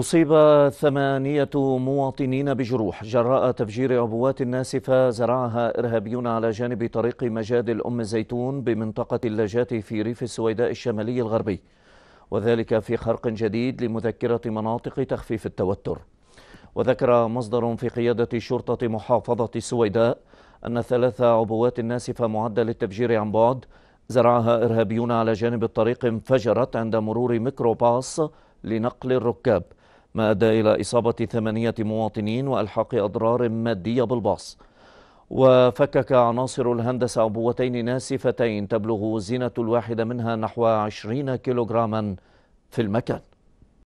أصيب ثمانية مواطنين بجروح جراء تفجير عبوات ناسفة زرعها إرهابيون على جانب طريق مجاد الأم الزيتون بمنطقة اللاجات في ريف السويداء الشمالي الغربي وذلك في خرق جديد لمذكرة مناطق تخفيف التوتر وذكر مصدر في قيادة شرطة محافظة السويداء أن ثلاث عبوات ناسفة معدة للتفجير عن بعد زرعها إرهابيون على جانب الطريق انفجرت عند مرور ميكروباص لنقل الركاب ما أدى إلى إصابة ثمانية مواطنين وألحاق أضرار مادية بالباص وفكك عناصر الهندسة عبوتين ناسفتين تبلغ زينة الواحدة منها نحو عشرين كيلوغراما في المكان